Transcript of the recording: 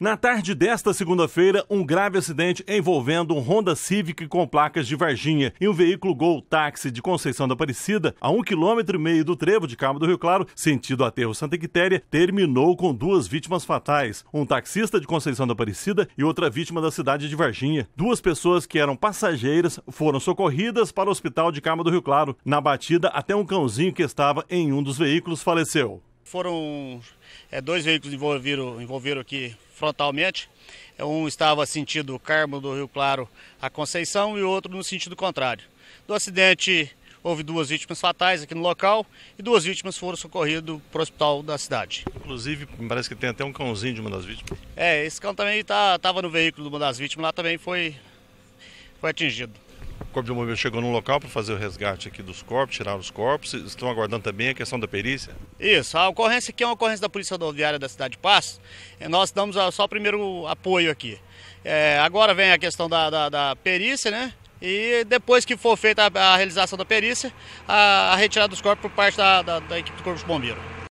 Na tarde desta segunda-feira, um grave acidente envolvendo um Honda Civic com placas de Varginha e um veículo Gol Táxi de Conceição da Aparecida, a um quilômetro e meio do trevo de Cabo do Rio Claro, sentido aterro Santa Quitéria, terminou com duas vítimas fatais, um taxista de Conceição da Aparecida e outra vítima da cidade de Varginha. Duas pessoas que eram passageiras foram socorridas para o hospital de Cabo do Rio Claro. Na batida, até um cãozinho que estava em um dos veículos faleceu. Foram é, dois veículos envolvidos envolveram aqui frontalmente. É, um estava sentido Carmo do Rio Claro a Conceição e outro no sentido contrário. Do acidente houve duas vítimas fatais aqui no local e duas vítimas foram socorridas para o hospital da cidade. Inclusive, parece que tem até um cãozinho de uma das vítimas. É, esse cão também estava tá, no veículo de uma das vítimas lá também foi, foi atingido. O Corpo de Bombeiro chegou no local para fazer o resgate aqui dos corpos, tirar os corpos. Estão aguardando também a questão da perícia? Isso, a ocorrência aqui é uma ocorrência da Polícia Rodoviária da Cidade de Passo. Nós damos ah, só o primeiro apoio aqui. É, agora vem a questão da, da, da perícia, né? E depois que for feita a, realização da perícia, a, retirada dos corpos por parte da, da, da equipe do Corpo de Bombeiro.